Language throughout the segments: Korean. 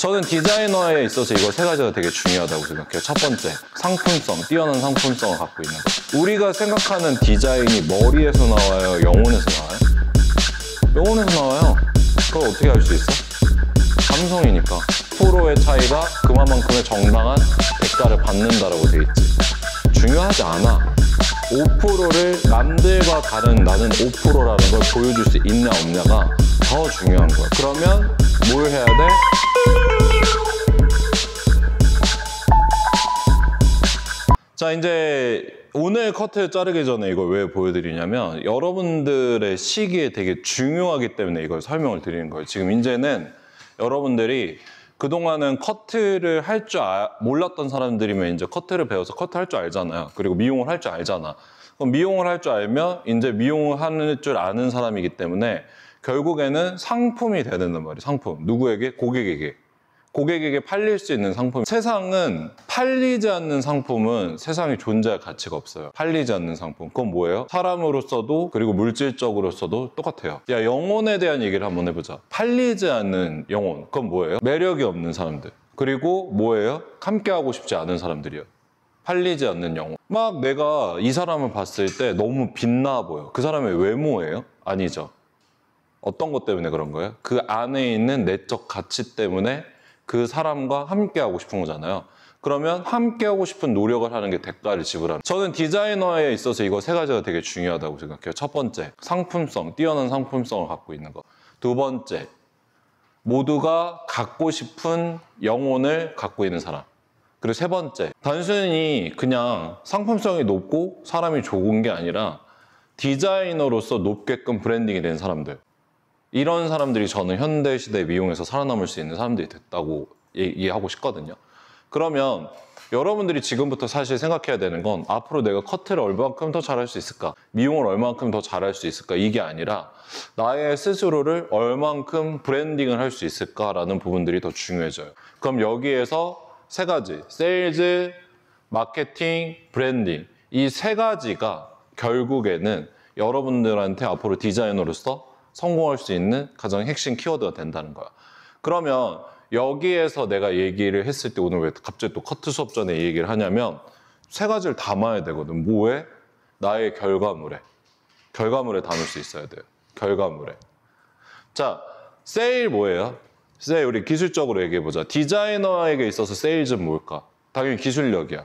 저는 디자이너에 있어서 이거 세 가지가 되게 중요하다고 생각해요. 첫 번째, 상품성, 뛰어난 상품성을 갖고 있는 거. 우리가 생각하는 디자인이 머리에서 나와요? 영혼에서 나와요? 영혼에서 나와요. 그걸 어떻게 알 수 있어? 감성이니까. 프로의 차이가 그만큼의 정당한 대가를 받는다라고 돼 있지. 중요하지 않아. 5%를 남들과 다른 나는 5%라는 걸 보여줄 수 있냐 없냐가 더 중요한 거야. 그러면 뭘 해야 돼? 자 이제 오늘 커트 자르기 전에 이걸 왜 보여드리냐면 여러분들의 시기에 되게 중요하기 때문에 이걸 설명을 드리는 거예요. 지금 이제는 여러분들이 그동안은 커트를 할줄 아, 몰랐던 사람들이면 이제 커트를 배워서 커트 할줄 알잖아요. 그리고 미용을 할 줄 알잖아. 그럼 미용을 할 줄 알면 이제 미용을 하는 줄 아는 사람이기 때문에 결국에는 상품이 되는 말이에요. 상품. 누구에게? 고객에게. 고객에게 팔릴 수 있는 상품 세상은 팔리지 않는 상품은 세상에 존재할 가치가 없어요 팔리지 않는 상품 그건 뭐예요? 사람으로서도 그리고 물질적으로서도 똑같아요 야 영혼에 대한 얘기를 한번 해보자 팔리지 않는 영혼 그건 뭐예요? 매력이 없는 사람들 그리고 뭐예요? 함께하고 싶지 않은 사람들이요 팔리지 않는 영혼 막 내가 이 사람을 봤을 때 너무 빛나 보여 그 사람의 외모예요? 아니죠 어떤 것 때문에 그런 거예요? 그 안에 있는 내적 가치 때문에 그 사람과 함께 하고 싶은 거잖아요. 그러면 함께 하고 싶은 노력을 하는 게 대가를 지불하는 저는 디자이너에 있어서 이거 세 가지가 되게 중요하다고 생각해요. 첫 번째, 상품성, 뛰어난 상품성을 갖고 있는 거. 두 번째, 모두가 갖고 싶은 영혼을 갖고 있는 사람. 그리고 세 번째, 단순히 그냥 상품성이 높고 사람이 좋은 게 아니라 디자이너로서 높게끔 브랜딩이 된 사람들. 이런 사람들이 저는 현대 시대 미용에서 살아남을 수 있는 사람들이 됐다고 얘기하고 싶거든요. 그러면 여러분들이 지금부터 사실 생각해야 되는 건 앞으로 내가 커트를 얼만큼더 잘할 수 있을까? 미용을 얼만큼더 잘할 수 있을까? 이게 아니라 나의 스스로를 얼만큼 브랜딩을 할 수 있을까라는 부분들이 더 중요해져요. 그럼 여기에서 세 가지, 세일즈, 마케팅, 브랜딩 이 세 가지가 결국에는 여러분들한테 앞으로 디자이너로서 성공할 수 있는 가장 핵심 키워드가 된다는 거야. 그러면 여기에서 내가 얘기를 했을 때 오늘 왜 갑자기 또 커트 수업 전에 얘기를 하냐면 세 가지를 담아야 되거든. 뭐에? 나의 결과물에. 결과물에 담을 수 있어야 돼요. 결과물에. 자, 세일 뭐예요? 세일 우리 기술적으로 얘기해 보자. 디자이너에게 있어서 세일즈는 뭘까? 당연히 기술력이야.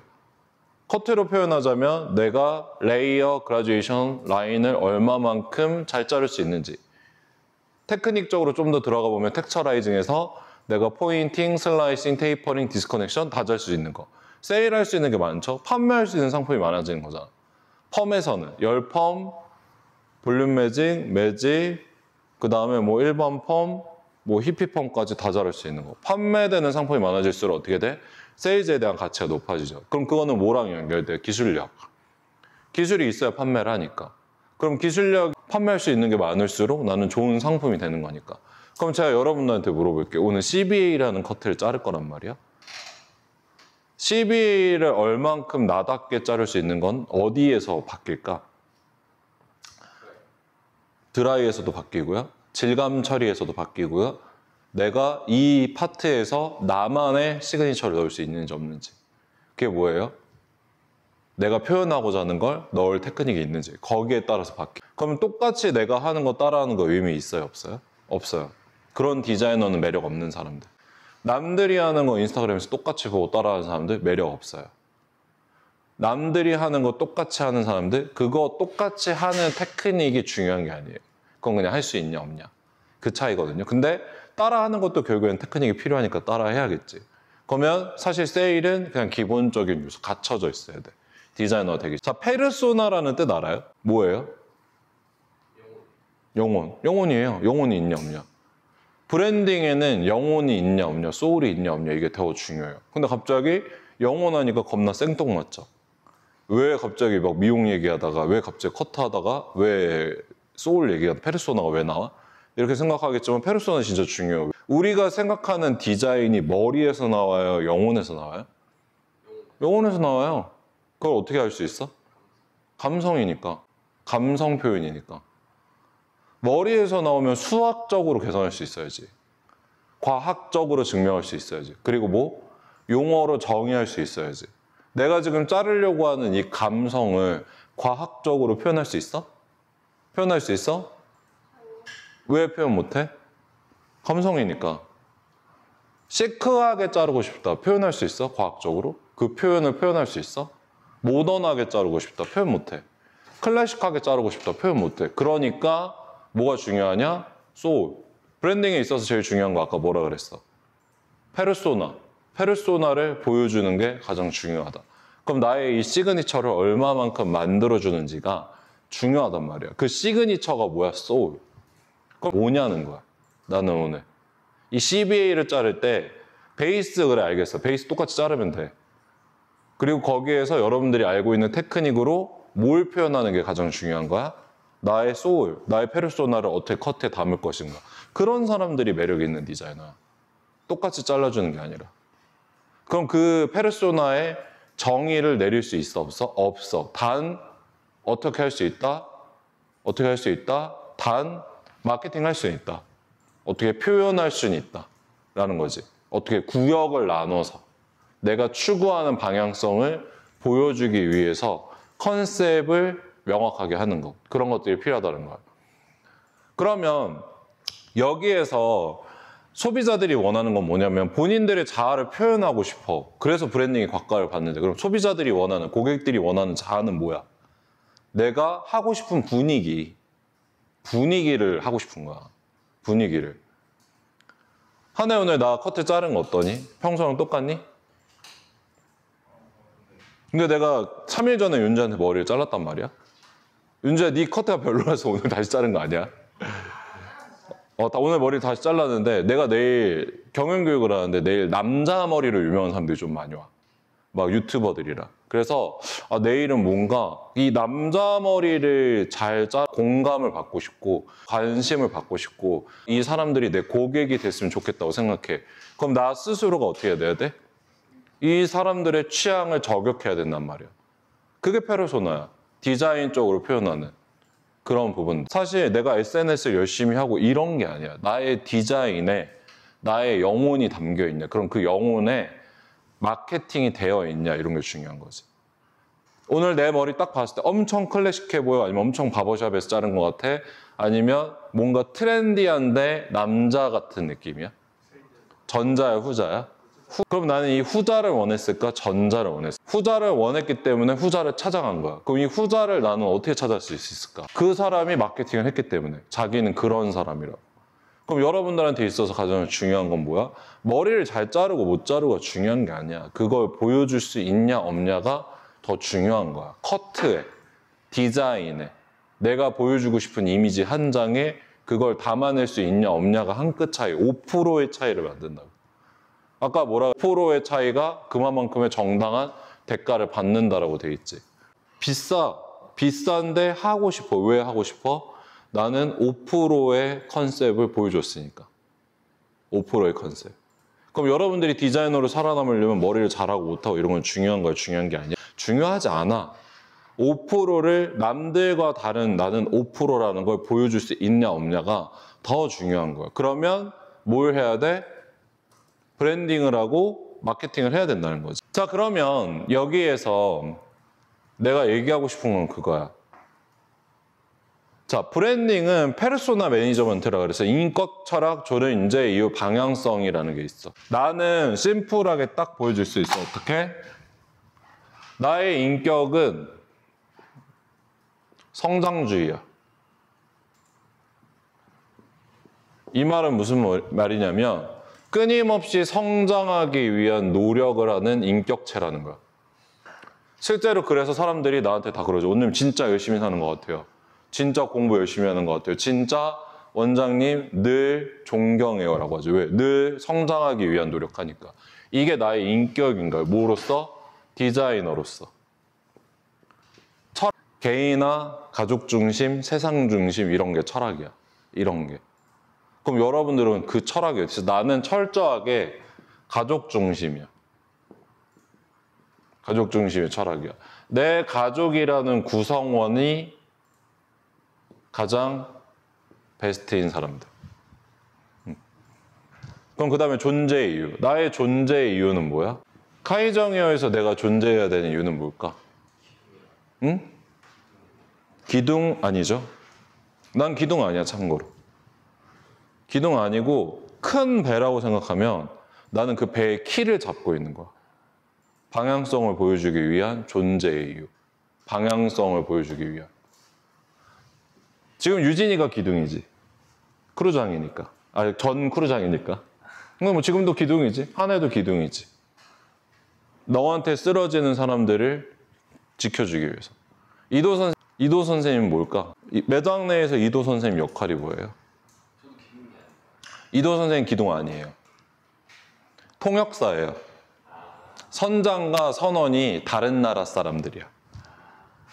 커트로 표현하자면 내가 레이어 그라듀에이션 라인을 얼마만큼 잘 자를 수 있는지 테크닉적으로 좀 더 들어가 보면 텍스처라이징에서 내가 포인팅, 슬라이싱, 테이퍼링, 디스커넥션 다 잘 수 있는 거 세일할 수 있는 게 많죠 판매할 수 있는 상품이 많아지는 거잖아 펌에서는 열펌, 볼륨 매직, 매직 그 다음에 뭐 일반 펌, 뭐 히피펌까지 다 잘할 수 있는 거 판매되는 상품이 많아질수록 어떻게 돼? 세일즈에 대한 가치가 높아지죠 그럼 그거는 뭐랑 연결돼? 기술력 기술이 있어야 판매를 하니까 그럼 기술력 판매할 수 있는 게 많을수록 나는 좋은 상품이 되는 거니까. 그럼 제가 여러분들한테 물어볼게요. 오늘 CBA라는 커트를 자를 거란 말이야. CBA를 얼만큼 나답게 자를 수 있는 건 어디에서 바뀔까? 드라이에서도 바뀌고요. 질감 처리에서도 바뀌고요. 내가 이 파트에서 나만의 시그니처를 넣을 수 있는지 없는지. 그게 뭐예요? 내가 표현하고자 하는 걸 넣을 테크닉이 있는지 거기에 따라서 바뀌어 그면 똑같이 내가 하는 거 따라하는 거 의미 있어요? 없어요? 없어요 그런 디자이너는 매력 없는 사람들 남들이 하는 거 인스타그램에서 똑같이 보고 따라하는 사람들 매력 없어요 남들이 하는 거 똑같이 하는 사람들 그거 똑같이 하는 테크닉이 중요한 게 아니에요 그건 그냥 할 수 있냐 없냐 그 차이거든요 근데 따라하는 것도 결국엔 테크닉이 필요하니까 따라해야겠지 그러면 사실 세일은 그냥 기본적인 요소 갖춰져 있어야 돼 디자이너가 되기 자, 페르소나라는 뜻 알아요? 뭐예요? 영혼. 영혼. 이에요 영혼이 있냐 없냐. 브랜딩에는 영혼이 있냐 없냐, 소울이 있냐 없냐 이게 더 중요해요. 근데 갑자기 영혼하니까 겁나 생뚱맞죠. 왜 갑자기 막 미용 얘기하다가 왜 갑자기 커트하다가 왜 소울 얘기하다 페르소나가 왜 나와? 이렇게 생각하겠지만 페르소나 진짜 중요해요. 우리가 생각하는 디자인이 머리에서 나와요? 영혼에서 나와요? 영혼에서 나와요. 그걸 어떻게 알 수 있어? 감성이니까. 감성 표현이니까. 머리에서 나오면 수학적으로 계산할 수 있어야지. 과학적으로 증명할 수 있어야지. 그리고 뭐? 용어로 정의할 수 있어야지. 내가 지금 자르려고 하는 이 감성을 과학적으로 표현할 수 있어? 표현할 수 있어? 왜 표현 못해? 감성이니까. 시크하게 자르고 싶다. 표현할 수 있어? 과학적으로? 그 표현을 표현할 수 있어? 모던하게 자르고 싶다. 표현 못해. 클래식하게 자르고 싶다. 표현 못해. 그러니까 뭐가 중요하냐? 소울. 브랜딩에 있어서 제일 중요한 거 아까 뭐라 그랬어? 페르소나. 페르소나를 보여주는 게 가장 중요하다. 그럼 나의 이 시그니처를 얼마만큼 만들어주는지가 중요하단 말이야. 그 시그니처가 뭐야? 소울. 그럼 뭐냐는 거야. 나는 오늘. 이 CBA를 자를 때 베이스 그래 알겠어. 베이스 똑같이 자르면 돼. 그리고 거기에서 여러분들이 알고 있는 테크닉으로 뭘 표현하는 게 가장 중요한 거야? 나의 소울, 나의 페르소나를 어떻게 컷에 담을 것인가. 그런 사람들이 매력 있는 디자이너 똑같이 잘라주는 게 아니라. 그럼 그 페르소나의 정의를 내릴 수 있어 없어? 없어. 단 어떻게 할 수 있다? 어떻게 할 수 있다? 단 마케팅 할 수 있다. 어떻게 표현할 수는 있다. 라는 거지. 어떻게 구역을 나눠서. 내가 추구하는 방향성을 보여주기 위해서 컨셉을 명확하게 하는 것 그런 것들이 필요하다는 거예요. 그러면 여기에서 소비자들이 원하는 건 뭐냐면 본인들의 자아를 표현하고 싶어. 그래서 브랜딩이 곽가를 받는데 그럼 소비자들이 원하는 고객들이 원하는 자아는 뭐야? 내가 하고 싶은 분위기 분위기를 하고 싶은 거야. 분위기를. 한해 오늘 나 커트 자른 거 어떠니? 평소랑 똑같니? 근데 내가 3일 전에 윤재한테 머리를 잘랐단 말이야. 윤재야, 네 커트가 별로라서 오늘 다시 자른 거 아니야? 어, 오늘 머리 를 다시 잘랐는데 내가 내일 경영교육을 하는데 내일 남자 머리로 유명한 사람들이 좀 많이 와. 막 유튜버들이라. 그래서 아, 내일은 뭔가 이 남자 머리를 잘 자, 공감을 받고 싶고 관심을 받고 싶고 이 사람들이 내 고객이 됐으면 좋겠다고 생각해. 그럼 나 스스로가 어떻게 해야 돼? 이 사람들의 취향을 저격해야 된단 말이야. 그게 페르소나야. 디자인 쪽으로 표현하는 그런 부분. 사실 내가 SNS를 열심히 하고 이런 게 아니야. 나의 디자인에 나의 영혼이 담겨 있냐. 그럼 그 영혼에 마케팅이 되어 있냐. 이런 게 중요한 거지. 오늘 내 머리 딱 봤을 때 엄청 클래식해 보여. 아니면 엄청 바버샵에서 자른 것 같아. 아니면 뭔가 트렌디한데 남자 같은 느낌이야. 전자야, 후자야? 후, 그럼 나는 이 후자를 원했을까? 전자를 원했어. 후자를 원했기 때문에 후자를 찾아간 거야. 그럼 이 후자를 나는 어떻게 찾아갈수 있을까? 그 사람이 마케팅을 했기 때문에. 자기는 그런 사람이라. 고 그럼 여러분들한테 있어서 가장 중요한 건 뭐야? 머리를 잘 자르고 못자르고 중요한 게 아니야. 그걸 보여줄 수 있냐 없냐가 더 중요한 거야. 커트에, 디자인에, 내가 보여주고 싶은 이미지 한 장에 그걸 담아낼 수 있냐 없냐가 한 끗 차이, 5%의 차이를 만든다고. 아까 뭐라 포로의 차이가 그만큼의 정당한 대가를 받는다라고 돼 있지. 비싸. 비싼데 하고 싶어. 왜 하고 싶어? 나는 5%의 컨셉을 보여줬으니까. 5%의 컨셉. 그럼 여러분들이 디자이너로 살아남으려면 머리를 잘하고 못하고 이런 건 중요한 거야. 중요한 게 아니야. 중요하지 않아. 5%를 남들과 다른 나는 5%라는 걸 보여줄 수 있냐 없냐가 더 중요한 거야. 그러면 뭘 해야 돼? 브랜딩을 하고 마케팅을 해야 된다는 거죠. 자, 그러면 여기에서 내가 얘기하고 싶은 건 그거야. 자, 브랜딩은 페르소나 매니저먼트라 그래서 인격, 철학, 조류, 인재, 이후 방향성이라는 게 있어. 나는 심플하게 딱 보여줄 수 있어. 어떻게? 나의 인격은 성장주의야. 이 말은 무슨 뭐, 말이냐면 끊임없이 성장하기 위한 노력을 하는 인격체라는 거야. 실제로 그래서 사람들이 나한테 다 그러죠. 오늘 진짜 열심히 사는 것 같아요. 진짜 공부 열심히 하는 것 같아요. 진짜 원장님 늘 존경해요 라고 하죠. 왜? 늘 성장하기 위한 노력하니까. 이게 나의 인격인가요? 뭐로서? 디자이너로서. 철, 학 개인화, 가족 중심, 세상 중심 이런 게 철학이야. 이런 게. 그럼 여러분들은 그 철학이 어디 있어요? 나는 철저하게 가족 중심이야. 가족 중심의 철학이야. 내 가족이라는 구성원이 가장 베스트인 사람들. 음. 그럼 그 다음에 존재 이유. 나의 존재 이유는 뭐야? 카이정이어에서 내가 존재해야 되는 이유는 뭘까? 응? 기둥 아니죠? 난 기둥 아니야, 참고로. 기둥 아니고 큰 배라고 생각하면 나는 그 배의 키를 잡고 있는 거야. 방향성을 보여주기 위한 존재의 이유. 방향성을 보여주기 위한. 지금 유진이가 기둥이지. 크루장이니까. 아니, 전 크루장이니까. 뭐 지금도 기둥이지. 한 해도 기둥이지. 너한테 쓰러지는 사람들을 지켜주기 위해서. 이도 선생님 이도 선생님은 뭘까? 매장 내에서 이도 선생님 역할이 뭐예요? 이도 선생님 기동 아니에요. 통역사예요. 선장과 선원이 다른 나라 사람들이야.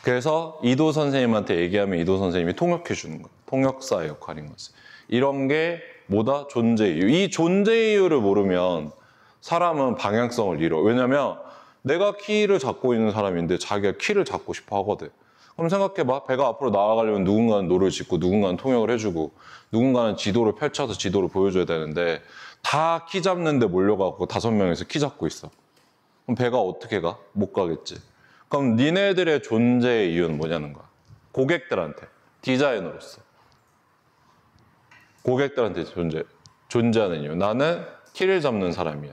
그래서 이도 선생님한테 얘기하면 이도 선생님이 통역해 주는 거. 통역사의 역할인 거지. 이런 게 뭐다? 존재 이유. 이 존재 이유를 모르면 사람은 방향성을 잃어. 왜냐면 내가 키를 잡고 있는 사람인데 자기가 키를 잡고 싶어 하거든. 그럼 생각해봐. 배가 앞으로 나아가려면 누군가는 노를 짓고 누군가는 통역을 해주고 누군가는 지도를 펼쳐서 지도를 보여줘야 되는데 다 키 잡는데 몰려가고 다섯 명에서 키 잡고 있어. 그럼 배가 어떻게 가? 못 가겠지. 그럼 니네들의 존재의 이유는 뭐냐는 거야. 고객들한테 디자이너로서 고객들한테 존재 존재하는 이유. 나는 키를 잡는 사람이야.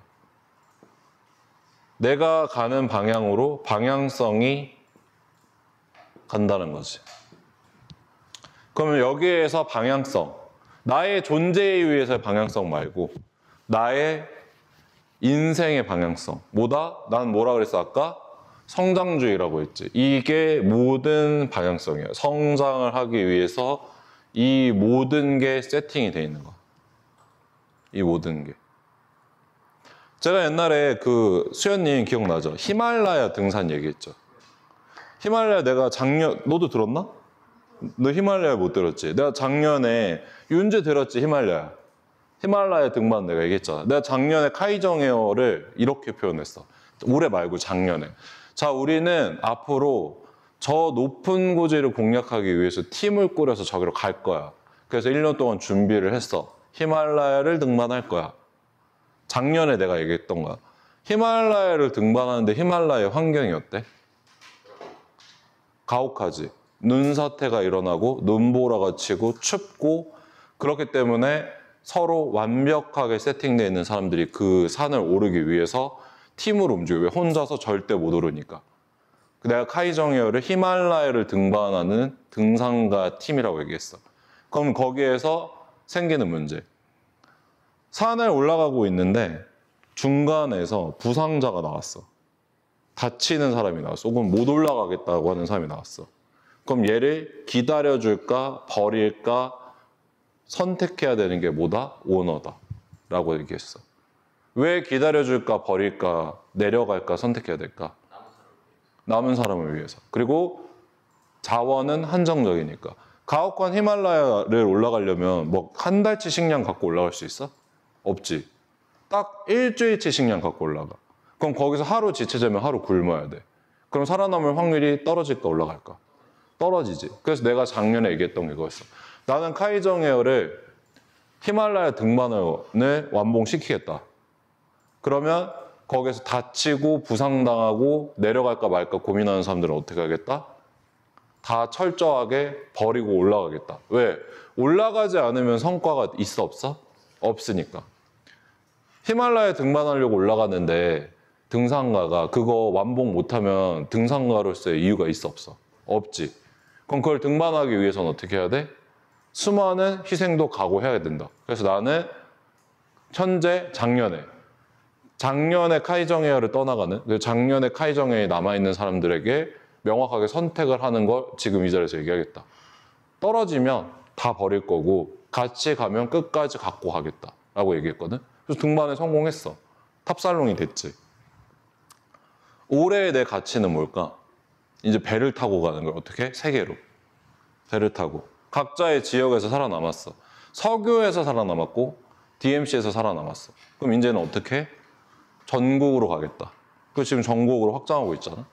내가 가는 방향으로 방향성이 간다는 거지. 그러면 여기에서 방향성, 나의 존재에 의해서의 방향성 말고 나의 인생의 방향성. 뭐다? 난 뭐라 그랬어 아까? 성장주의라고 했지. 이게 모든 방향성이에요. 성장을 하기 위해서 이 모든 게 세팅이 돼 있는 거이 모든 게. 제가 옛날에 그 수현님 기억나죠? 히말라야 등산 얘기했죠. 히말라야 내가 작년 너도 들었나? 너 히말라야 못 들었지? 내가 작년에 윤재 들었지 히말라야. 히말라야 등반 내가 얘기했잖아. 내가 작년에 카이정 에어를 이렇게 표현했어. 올해 말고 작년에. 자, 우리는 앞으로 저 높은 고지를 공략하기 위해서 팀을 꾸려서 저기로 갈 거야. 그래서 1년 동안 준비를 했어. 히말라야를 등반할 거야. 작년에 내가 얘기했던 거야. 히말라야를 등반하는데 히말라야 환경이 어때? 가혹하지. 눈사태가 일어나고 눈보라가 치고 춥고 그렇기 때문에 서로 완벽하게 세팅되어 있는 사람들이 그 산을 오르기 위해서 팀으로 움직여. 왜? 혼자서 절대 못 오르니까. 그 내가 카이정웨어를 히말라야를 등반하는 등산가 팀이라고 얘기했어. 그럼 거기에서 생기는 문제. 산을 올라가고 있는데 중간에서 부상자가 나왔어. 다치는 사람이 나왔어. 혹은 못 올라가겠다고 하는 사람이 나왔어. 그럼 얘를 기다려줄까, 버릴까, 선택해야 되는 게 뭐다? 오너다. 라고 얘기했어. 왜 기다려줄까, 버릴까, 내려갈까, 선택해야 될까? 남은 사람을 위해서. 그리고 자원은 한정적이니까. 가혹관 히말라야를 올라가려면 뭐 한 달치 식량 갖고 올라갈 수 있어? 없지. 딱 일주일치 식량 갖고 올라가. 그럼 거기서 하루 지체되면 하루 굶어야 돼. 그럼 살아남을 확률이 떨어질까 올라갈까? 떨어지지. 그래서 내가 작년에 얘기했던 게그거였어 나는 카이정 에어를 히말라야 등반을 완봉시키겠다. 그러면 거기서 다치고 부상당하고 내려갈까 말까 고민하는 사람들은 어떻게 하겠다? 다 철저하게 버리고 올라가겠다. 왜? 올라가지 않으면 성과가 있어 없어? 없으니까. 히말라야 등반하려고 올라갔는데 등산가가 그거 완봉 못하면 등산가로서의 이유가 있어 없어? 없지. 그럼 그걸 등반하기 위해서는 어떻게 해야 돼? 수많은 희생도 각오해야 된다. 그래서 나는 현재 작년에 작년에 카이정헤어를 떠나가는 작년에 카이정헤어에 남아있는 사람들에게 명확하게 선택을 하는 걸 지금 이 자리에서 얘기하겠다. 떨어지면 다 버릴 거고 같이 가면 끝까지 갖고 가겠다라고 얘기했거든. 그래서 등반에 성공했어. 탑살롱이 됐지. 올해의 내 가치는 뭘까? 이제 배를 타고 가는 거예요. 어떻게? 세계로. 배를 타고. 각자의 지역에서 살아남았어. 서교에서 살아남았고, DMC에서 살아남았어. 그럼 이제는 어떻게? 전국으로 가겠다. 그 지금 전국으로 확장하고 있잖아.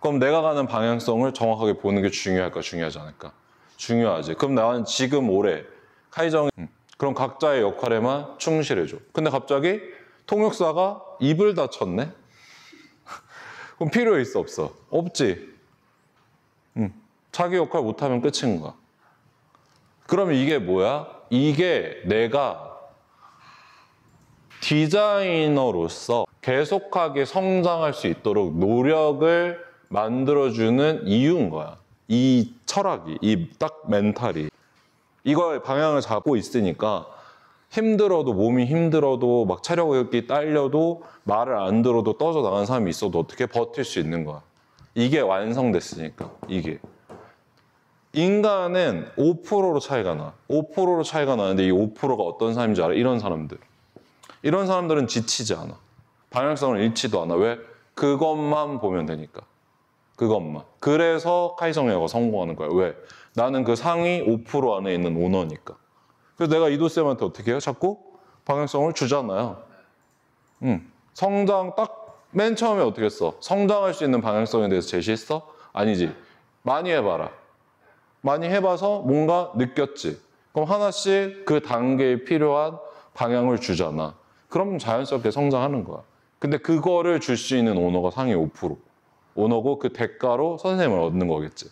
그럼 내가 가는 방향성을 정확하게 보는 게 중요할까, 중요하지 않을까? 중요하지. 그럼 나는 지금 올해 카이정 음, 그럼 각자의 역할에만 충실해줘. 근데 갑자기 통역사가 입을 다쳤네? 그럼 필요해 있어 없어? 없지. 음. 자기 역할 못하면 끝인 거야. 그러면 이게 뭐야? 이게 내가 디자이너로서 계속하게 성장할 수 있도록 노력을 만들어주는 이유인 거야. 이 철학이, 이 딱 멘탈이. 이걸 방향을 잡고 있으니까 힘들어도 몸이 힘들어도 막 체력이 딸려도 말을 안 들어도 떠져 나가는 사람이 있어도 어떻게 버틸 수 있는 거야. 이게 완성됐으니까 이게. 인간은 5%로 차이가 나. 5%로 차이가 나는데 이 5%가 어떤 사람인지 알아? 이런 사람들. 이런 사람들은 지치지 않아. 방향성을 잃지도 않아. 왜? 그것만 보면 되니까. 그것만. 그래서 카이성애가 성공하는 거야. 왜? 나는 그 상위 5% 안에 있는 오너니까. 그래서 내가 이도쌤한테 어떻게 해요? 자꾸 방향성을 주잖아요. 음, 성장 딱 맨 처음에 어떻게 했어? 성장할 수 있는 방향성에 대해서 제시했어? 아니지. 많이 해봐라. 많이 해봐서 뭔가 느꼈지. 그럼 하나씩 그 단계에 필요한 방향을 주잖아. 그럼 자연스럽게 성장하는 거야. 근데 그거를 줄 수 있는 오너가 상위 5%. 오너고 그 대가로 선생님을 얻는 거겠지.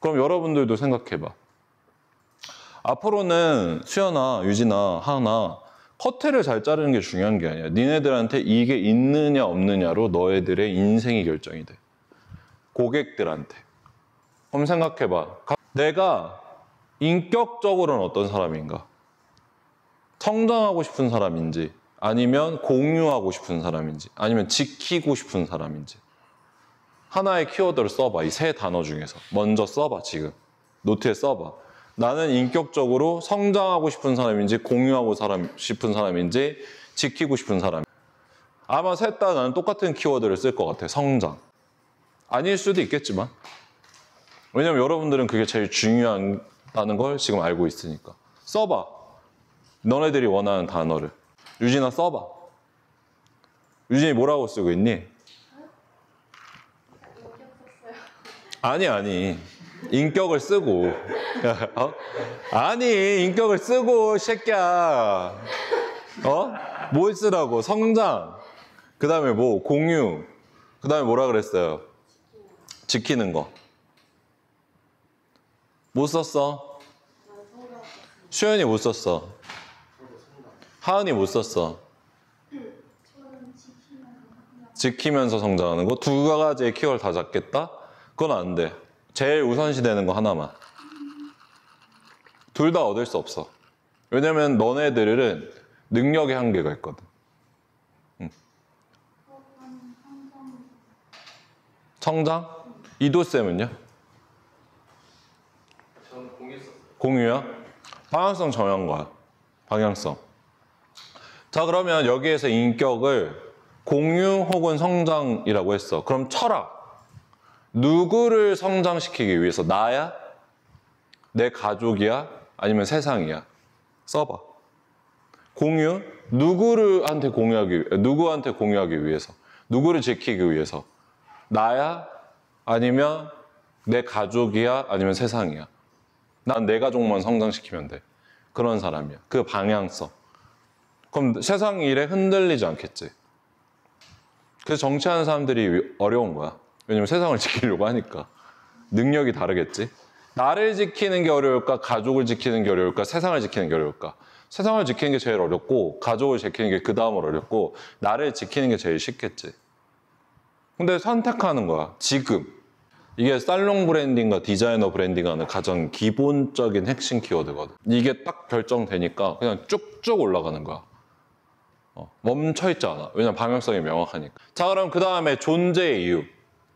그럼 여러분들도 생각해봐. 앞으로는 수연아, 유진아, 하나 커트를 잘 자르는 게 중요한 게 아니야. 니네들한테 이게 있느냐 없느냐로 너희들의 인생이 결정이 돼. 고객들한테. 그럼 생각해봐. 내가 인격적으로는 어떤 사람인가? 성장하고 싶은 사람인지, 아니면 공유하고 싶은 사람인지, 아니면 지키고 싶은 사람인지. 하나의 키워드를 써봐. 이 세 단어 중에서. 먼저 써봐, 지금. 노트에 써봐. 나는 인격적으로 성장하고 싶은 사람인지 공유하고 사람, 싶은 사람인지 지키고 싶은 사람 아마 셋 다 나는 똑같은 키워드를 쓸 것 같아 성장 아닐 수도 있겠지만 왜냐면 여러분들은 그게 제일 중요하다는 걸 지금 알고 있으니까 써봐 너네들이 원하는 단어를 유진아 써봐 유진이 뭐라고 쓰고 있니? 아니 아니 인격을 쓰고. 어? 아니, 인격을 쓰고, 새끼야. 어? 뭘 쓰라고? 성장. 그 다음에 뭐? 공유. 그 다음에 뭐라 그랬어요? 지키는 거. 못 썼어. 수현이 못 썼어. 하은이 못 썼어. 지키면서 성장하는 거. 두 가지의 키워를 다 잡겠다? 그건 안 돼. 제일 우선시 되는 거 하나만. 둘 다 얻을 수 없어. 왜냐면 너네들은 능력의 한계가 있거든. 응. 성장? 이도쌤은요? 공유야 방향성 정한 거야. 방향성. 자, 그러면 여기에서 인격을 공유 혹은 성장이라고 했어. 그럼 철학. 누구를 성장시키기 위해서 나야? 내 가족이야? 아니면 세상이야? 써봐. 공유? 누구를 한테 공유하기 누구한테 공유하기 위해서? 누구를 지키기 위해서? 나야? 아니면 내 가족이야? 아니면 세상이야? 난 내 가족만 성장시키면 돼. 그런 사람이야. 그 방향성. 그럼 세상 일에 흔들리지 않겠지. 그래서 정치하는 사람들이 어려운 거야. 왜냐면 세상을 지키려고 하니까. 능력이 다르겠지? 나를 지키는 게 어려울까? 가족을 지키는 게 어려울까? 세상을 지키는 게 어려울까? 세상을 지키는 게 제일 어렵고, 가족을 지키는 게 그 다음으로 어렵고, 나를 지키는 게 제일 쉽겠지. 근데 선택하는 거야. 지금. 이게 살롱 브랜딩과 디자이너 브랜딩 하는 가장 기본적인 핵심 키워드거든. 이게 딱 결정되니까 그냥 쭉쭉 올라가는 거야. 어, 멈춰있지 않아. 왜냐면 방향성이 명확하니까. 자, 그럼 그 다음에 존재의 이유.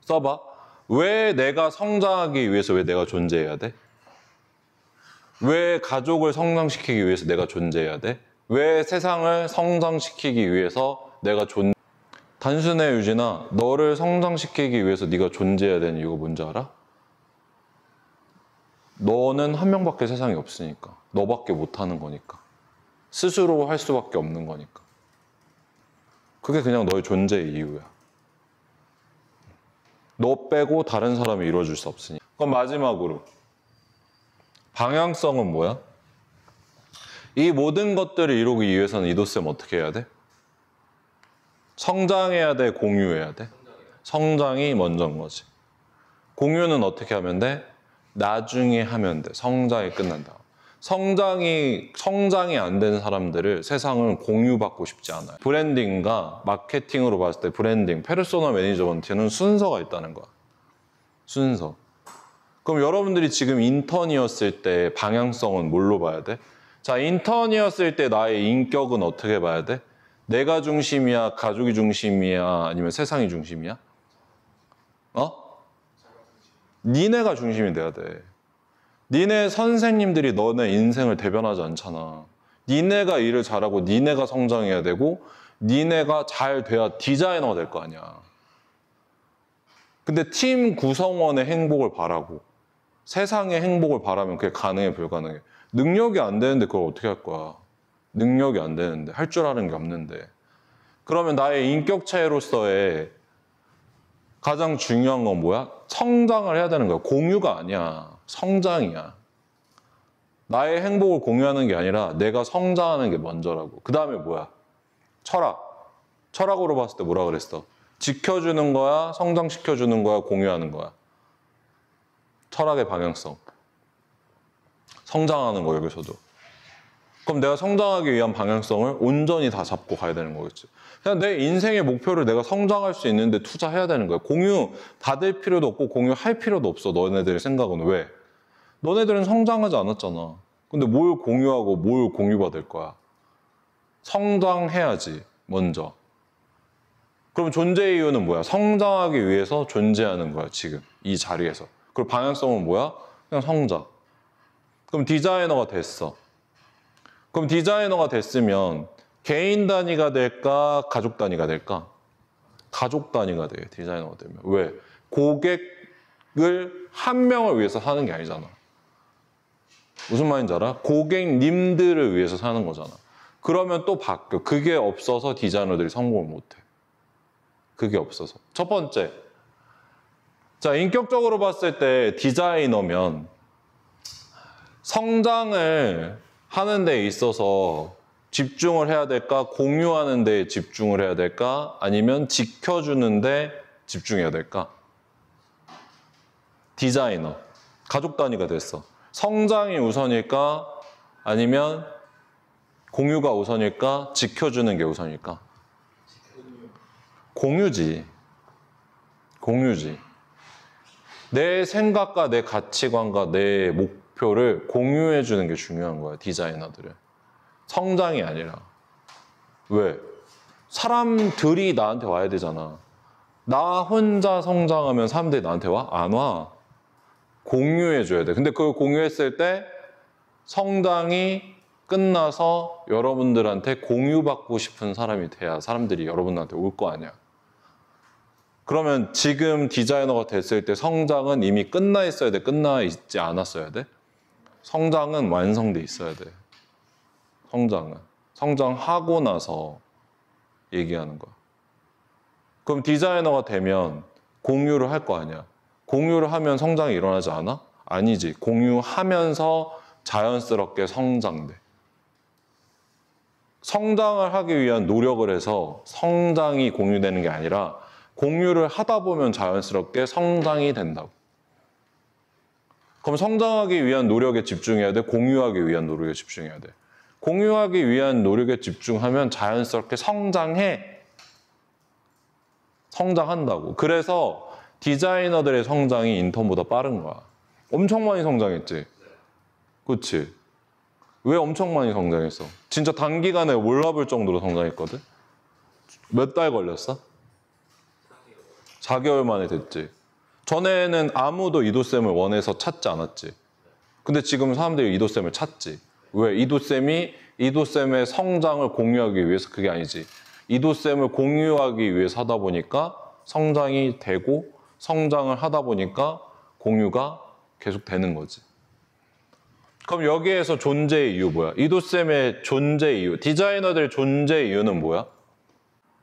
써봐. 왜 내가 성장하기 위해서 왜 내가 존재해야 돼? 왜 가족을 성장시키기 위해서 내가 존재해야 돼? 왜 세상을 성장시키기 위해서 내가 존 단순해 유진아 너를 성장시키기 위해서 네가 존재해야 되는 이유가 뭔지 알아? 너는 한 명밖에 세상에 없으니까 너밖에 못하는 거니까 스스로 할 수밖에 없는 거니까 그게 그냥 너의 존재의 이유야 너 빼고 다른 사람이 이루어질수 없으니. 그럼 마지막으로 방향성은 뭐야? 이 모든 것들을 이루기 위해서는 이도쌤 어떻게 해야 돼? 성장해야 돼, 공유해야 돼? 성장이 먼저인 거지. 공유는 어떻게 하면 돼? 나중에 하면 돼. 성장이 끝난 다 성장이 성장이 안 된 사람들을 세상은 공유받고 싶지 않아요. 브랜딩과 마케팅으로 봤을 때 브랜딩, 페르소나 매니저먼트는 순서가 있다는 거야. 순서. 그럼 여러분들이 지금 인턴이었을 때 방향성은 뭘로 봐야 돼? 자, 인턴이었을 때 나의 인격은 어떻게 봐야 돼? 내가 중심이야, 가족이 중심이야, 아니면 세상이 중심이야? 어? 니네가 중심이 돼야 돼. 니네 선생님들이 너네 인생을 대변하지 않잖아. 니네가 일을 잘하고 니네가 성장해야 되고 니네가 잘 돼야 디자이너가 될 거 아니야. 근데 팀 구성원의 행복을 바라고 세상의 행복을 바라면 그게 가능해 불가능해. 능력이 안 되는데 그걸 어떻게 할 거야. 능력이 안 되는데 할 줄 아는 게 없는데. 그러면 나의 인격 차이로서의 가장 중요한 건 뭐야? 성장을 해야 되는 거야. 공유가 아니야. 성장이야. 나의 행복을 공유하는 게 아니라 내가 성장하는 게 먼저라고. 그 다음에 뭐야? 철학. 철학으로 봤을 때 뭐라 그랬어? 지켜주는 거야, 성장시켜주는 거야, 공유하는 거야. 철학의 방향성. 성장하는 거, 여기서도. 그럼 내가 성장하기 위한 방향성을 온전히 다 잡고 가야 되는 거겠지. 그냥 내 인생의 목표를 내가 성장할 수 있는데 투자해야 되는 거야. 공유 받을 필요도 없고 공유할 필요도 없어. 너네들의 생각은 왜? 너네들은 성장하지 않았잖아. 근데 뭘 공유하고 뭘 공유받을 거야? 성장해야지, 먼저. 그럼 존재의 이유는 뭐야? 성장하기 위해서 존재하는 거야, 지금. 이 자리에서. 그리고 방향성은 뭐야? 그냥 성장. 그럼 디자이너가 됐어. 그럼 디자이너가 됐으면 개인 단위가 될까? 가족 단위가 될까? 가족 단위가 돼 디자이너가 되면. 왜? 고객을 한 명을 위해서 사는 게 아니잖아. 무슨 말인지 알아? 고객님들을 위해서 사는 거잖아. 그러면 또 바뀌어. 그게 없어서 디자이너들이 성공을 못해. 그게 없어서. 첫 번째. 자, 인격적으로 봤을 때 디자이너면 성장을 하는 데 있어서 집중을 해야 될까? 공유하는 데 집중을 해야 될까? 아니면 지켜주는 데 집중해야 될까? 디자이너. 가족 단위가 됐어. 성장이 우선일까? 아니면 공유가 우선일까? 지켜주는 게 우선일까? 공유지. 공유지. 내 생각과 내 가치관과 내 목표를 공유해 주는 게 중요한 거야, 디자이너들은. 성장이 아니라. 왜? 사람들이 나한테 와야 되잖아. 나 혼자 성장하면 사람들이 나한테 와? 안 와. 공유해 줘야 돼. 근데 그걸 공유했을 때 성당이 끝나서 여러분들한테 공유받고 싶은 사람이 돼야 사람들이 여러분한테 올 거 아니야. 그러면 지금 디자이너가 됐을 때 성장은 이미 끝나 있어야 돼? 끝나 있지 않았어야 돼? 성장은 완성돼 있어야 돼. 성장은. 성장하고 나서 얘기하는 거야. 그럼 디자이너가 되면 공유를 할 거 아니야. 공유를 하면 성장이 일어나지 않아? 아니지. 공유하면서 자연스럽게 성장돼. 성장을 하기 위한 노력을 해서 성장이 공유되는 게 아니라 공유를 하다 보면 자연스럽게 성장이 된다고. 그럼 성장하기 위한 노력에 집중해야 돼? 공유하기 위한 노력에 집중해야 돼? 공유하기 위한 노력에 집중하면 자연스럽게 성장해. 성장한다고. 그래서 디자이너들의 성장이 인턴보다 빠른 거야. 엄청 많이 성장했지. 그치? 왜 엄청 많이 성장했어? 진짜 단기간에 올라볼 정도로 성장했거든? 몇 달 걸렸어? 4개월 만에 됐지. 전에는 아무도 이도쌤을 원해서 찾지 않았지. 근데 지금 사람들이 이도쌤을 찾지. 왜? 이도쌤이 이도쌤의 성장을 공유하기 위해서 그게 아니지. 이도쌤을 공유하기 위해서 하다 보니까 성장이 되고 성장을 하다 보니까 공유가 계속 되는 거지. 그럼 여기에서 존재 이유 뭐야? 이도쌤의 존재 이유, 디자이너들의 존재 이유는 뭐야?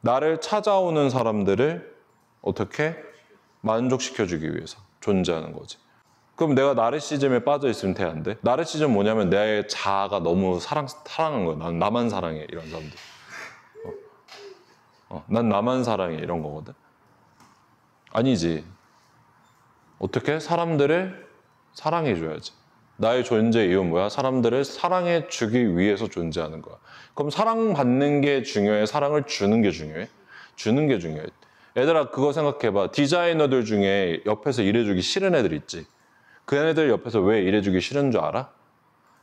나를 찾아오는 사람들을 어떻게 만족시켜주기 위해서 존재하는 거지. 그럼 내가 나르시즘에 빠져 있으면 돼 안 돼? 나르시즘 뭐냐면 내 자아가 너무 사랑 사랑한 거야. 난 나만 사랑해 이런 사람들. 어. 어. 난 나만 사랑해 이런 거거든. 아니지. 어떻게? 사람들을 사랑해줘야지. 나의 존재 이유는 뭐야? 사람들을 사랑해 주기 위해서 존재하는 거야. 그럼 사랑받는 게 중요해? 사랑을 주는 게 중요해? 주는 게 중요해. 얘들아, 그거 생각해봐. 디자이너들 중에 옆에서 일해주기 싫은 애들 있지? 그 애들 옆에서 왜 일해주기 싫은 줄 알아?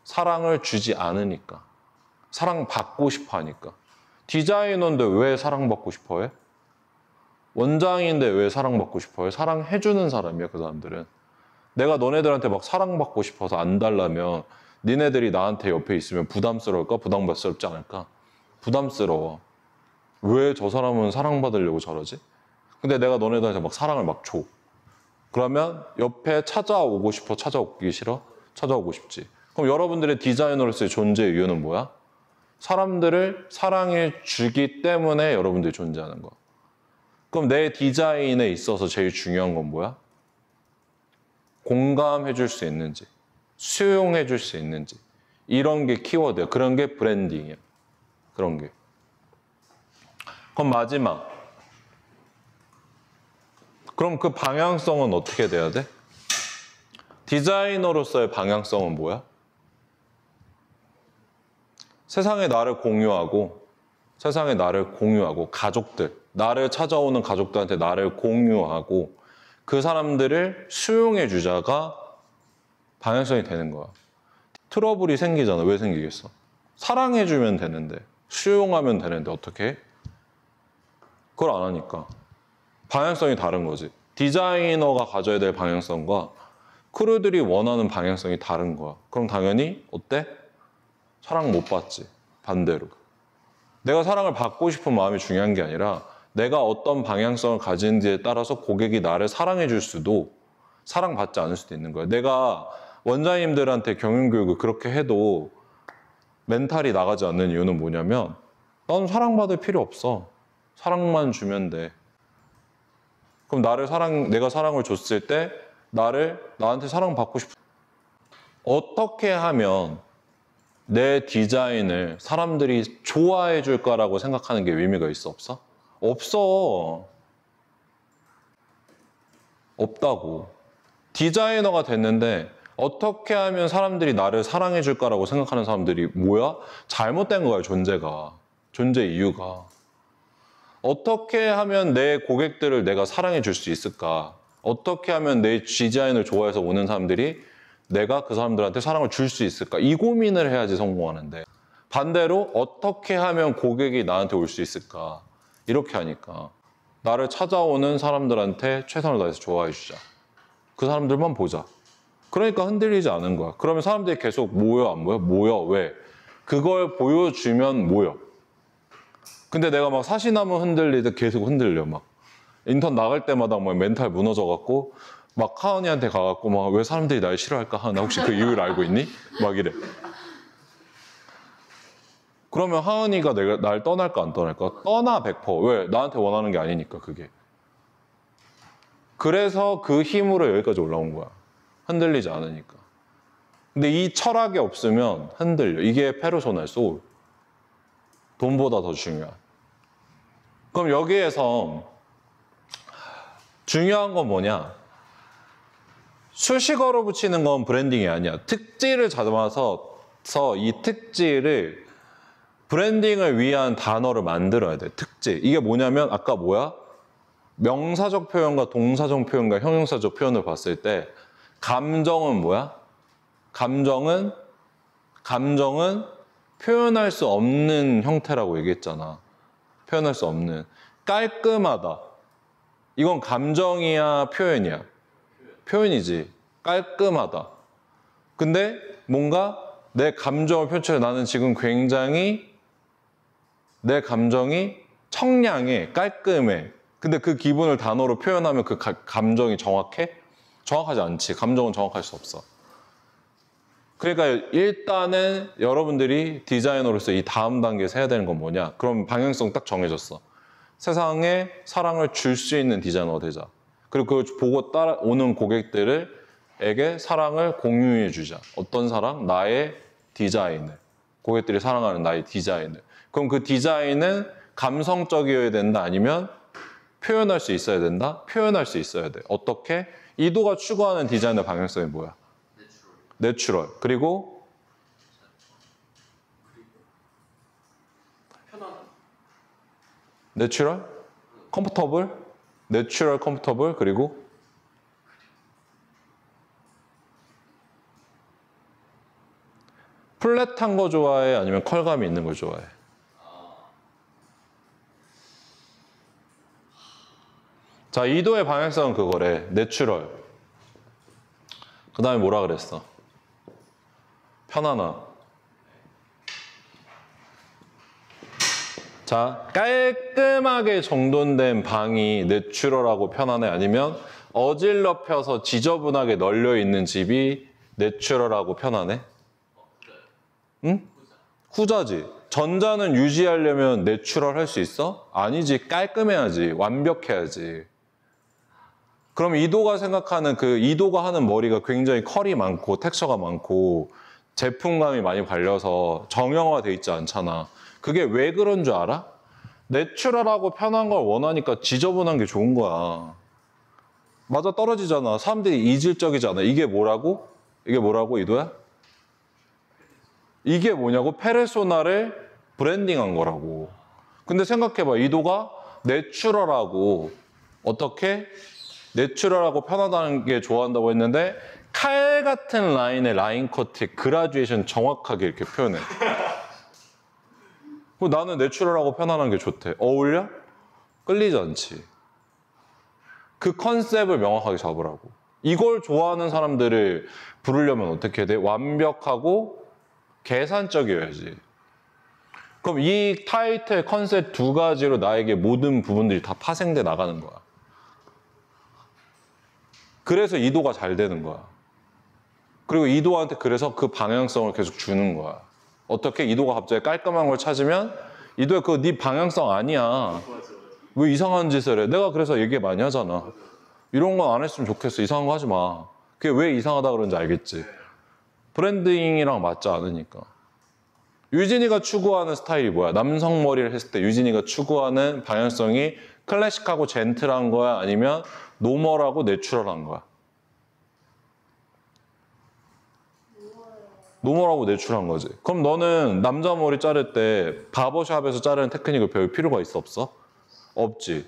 사랑을 주지 않으니까. 사랑받고 싶어 하니까. 디자이너인데 왜 사랑받고 싶어 해? 원장인데 왜 사랑받고 싶어요? 사랑해주는 사람이야, 그 사람들은. 내가 너네들한테 막 사랑받고 싶어서 안 달라면 니네들이 나한테 옆에 있으면 부담스러울까? 부담스럽지 않을까? 부담스러워. 왜 저 사람은 사랑받으려고 저러지? 근데 내가 너네들한테 막 사랑을 막 줘. 그러면 옆에 찾아오고 싶어? 찾아오기 싫어? 찾아오고 싶지. 그럼 여러분들의 디자이너로서의 존재의 이유는 뭐야? 사람들을 사랑해 주기 때문에 여러분들이 존재하는 거. 그럼 내 디자인에 있어서 제일 중요한 건 뭐야? 공감해 줄 수 있는지, 수용해 줄 수 있는지. 이런 게 키워드야. 그런 게 브랜딩이야. 그런 게. 그럼 마지막. 그럼 그 방향성은 어떻게 돼야 돼? 디자이너로서의 방향성은 뭐야? 세상에 나를 공유하고, 세상에 나를 공유하고, 가족들, 나를 찾아오는 가족들한테 나를 공유하고 그 사람들을 수용해 주자가 방향성이 되는 거야. 트러블이 생기잖아. 왜 생기겠어? 사랑해 주면 되는데, 수용하면 되는데 어떻게 그걸 안 하니까. 방향성이 다른 거지. 디자이너가 가져야 될 방향성과 크루들이 원하는 방향성이 다른 거야. 그럼 당연히 어때? 사랑 못 받지. 반대로. 내가 사랑을 받고 싶은 마음이 중요한 게 아니라 내가 어떤 방향성을 가진지에 따라서 고객이 나를 사랑해 줄 수도 사랑받지 않을 수도 있는 거예요. 내가 원장님들한테 경영교육을 그렇게 해도 멘탈이 나가지 않는 이유는 뭐냐면 넌 사랑받을 필요 없어. 사랑만 주면 돼. 그럼 나를 사랑, 내가 사랑을 줬을 때 나를, 나한테 사랑받고 싶어. 어떻게 하면 내 디자인을 사람들이 좋아해 줄까라고 생각하는 게 의미가 있어 없어? 없어. 없다고. 디자이너가 됐는데 어떻게 하면 사람들이 나를 사랑해 줄까라고 생각하는 사람들이 뭐야? 잘못된 거야, 존재가. 존재 이유가. 어떻게 하면 내 고객들을 내가 사랑해 줄 수 있을까? 어떻게 하면 내 디자인을 좋아해서 오는 사람들이 내가 그 사람들한테 사랑을 줄 수 있을까? 이 고민을 해야지 성공하는데. 반대로 어떻게 하면 고객이 나한테 올 수 있을까? 이렇게 하니까 나를 찾아오는 사람들한테 최선을 다해서 좋아해 주자. 그 사람들만 보자. 그러니까 흔들리지 않은 거야. 그러면 사람들이 계속 모여 안 모여? 모여. 왜? 그걸 보여주면 모여. 근데 내가 막 사시나무 흔들리듯 계속 흔들려 막. 인턴 나갈 때마다 막 멘탈 무너져 갖고 막 카은이한테 가갖고 막 왜 사람들이 날 싫어할까? 나 혹시 그 이유를 알고 있니? 막 이래. 그러면 하은이가 내가 날 떠날까 안 떠날까? 떠나 100%. 왜? 나한테 원하는 게 아니니까 그게. 그래서 그 힘으로 여기까지 올라온 거야. 흔들리지 않으니까. 근데 이 철학이 없으면 흔들려. 이게 페르소나의 소울. 돈보다 더 중요한. 그럼 여기에서 중요한 건 뭐냐? 수식어로 붙이는 건 브랜딩이 아니야. 특질을 잡아서 이 특질을 브랜딩을 위한 단어를 만들어야 돼. 특징. 이게 뭐냐면 아까 뭐야? 명사적 표현과 동사적 표현과 형용사적 표현을 봤을 때 감정은 뭐야? 감정은 감정은 표현할 수 없는 형태라고 얘기했잖아. 표현할 수 없는. 깔끔하다. 이건 감정이야, 표현이야? 표현이지. 깔끔하다. 근데 뭔가 내 감정을 표출해 나는 지금 굉장히 내 감정이 청량해, 깔끔해. 근데 그 기분을 단어로 표현하면 그 가, 감정이 정확해? 정확하지 않지. 감정은 정확할 수 없어. 그러니까 일단은 여러분들이 디자이너로서 이 다음 단계에서 해야 되는 건 뭐냐? 그럼 방향성 딱 정해졌어. 세상에 사랑을 줄 수 있는 디자이너가 되자. 그리고 그 보고 따라오는 고객들을 에게 사랑을 공유해 주자. 어떤 사랑? 나의 디자인을. 고객들이 사랑하는 나의 디자인을. 그럼 그 디자인은 감성적이어야 된다 아니면 표현할 수 있어야 된다? 표현할 수 있어야 돼. 어떻게? 이도가 추구하는 디자인의 방향성이 뭐야? 내추럴. 그리고 내추럴? 컴포터블? 내추럴 컴포터블 그리고 플랫한 거 좋아해? 아니면 컬감이 있는 걸 좋아해? 자, 이도의 방향성은 그거래. 내추럴. 그 다음에 뭐라 그랬어? 편안함. 자, 깔끔하게 정돈된 방이 내추럴하고 편안해 아니면 어질럽혀서 지저분하게 널려 있는 집이 내추럴하고 편안해? 응? 후자지. 전자는 유지하려면 내추럴 할 수 있어? 아니지. 깔끔해야지. 완벽해야지. 그럼 이도가 생각하는 그 이도가 하는 머리가 굉장히 컬이 많고 텍스처가 많고 제품감이 많이 발려서 정형화돼 있지 않잖아. 그게 왜 그런 줄 알아? 내추럴하고 편한 걸 원하니까 지저분한 게 좋은 거야. 맞아 떨어지잖아. 사람들이 이질적이잖아. 이게 뭐라고? 이게 뭐라고 이도야? 이게 뭐냐고 페르소나를 브랜딩한 거라고. 근데 생각해봐. 이도가 내추럴하고 어떻게 내추럴하고 편하다는 게 좋아한다고 했는데 칼 같은 라인의 라인 커트 그라듀에이션 정확하게 이렇게 표현해. 뭐 나는 내추럴하고 편안한 게 좋대. 어울려? 끌리지 않지. 그 컨셉을 명확하게 잡으라고. 이걸 좋아하는 사람들을 부르려면 어떻게 돼? 완벽하고 계산적이어야지. 그럼 이 타이틀 컨셉 두 가지로 나에게 모든 부분들이 다 파생돼 나가는 거야. 그래서 이도가 잘 되는 거야. 그리고 이도한테 그래서 그 방향성을 계속 주는 거야. 어떻게 이도가 갑자기 깔끔한 걸 찾으면 이도야 그거 네 방향성 아니야. 왜 이상한 짓을 해? 내가 그래서 얘기 많이 하잖아. 이런 건 안 했으면 좋겠어. 이상한 거 하지 마. 그게 왜 이상하다 그런지 알겠지. 브랜딩이랑 맞지 않으니까. 유진이가 추구하는 스타일이 뭐야? 남성 머리를 했을 때 유진이가 추구하는 방향성이 클래식하고 젠틀한 거야? 아니면 노멀하고 내추럴한 거야? 노멀하고 내추럴한 거지. 그럼 너는 남자 머리 자를 때 바버샵에서 자르는 테크닉을 배울 필요가 있어 없어? 없지.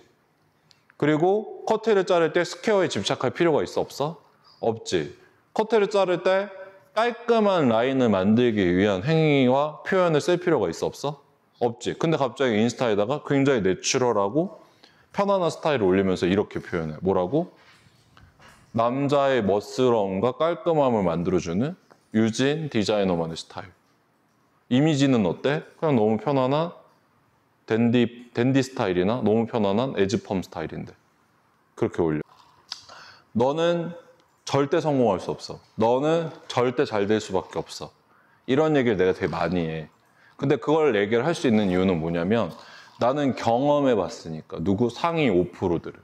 그리고 커트를 자를 때 스퀘어에 집착할 필요가 있어 없어? 없지. 커트를 자를 때 깔끔한 라인을 만들기 위한 행위와 표현을 쓸 필요가 있어 없어? 없지. 근데 갑자기 인스타에다가 굉장히 내추럴하고 편안한 스타일을 올리면서 이렇게 표현해. 뭐라고? 남자의 멋스러움과 깔끔함을 만들어주는 유진 디자이너만의 스타일. 이미지는 어때? 그냥 너무 편안한 댄디, 댄디 스타일이나 너무 편안한 에즈펌 스타일인데. 그렇게 올려. 너는 절대 성공할 수 없어. 너는 절대 잘 될 수밖에 없어. 이런 얘기를 내가 되게 많이 해. 근데 그걸 얘기를 할 수 있는 이유는 뭐냐면 나는 경험해 봤으니까 누구 상위 5%들을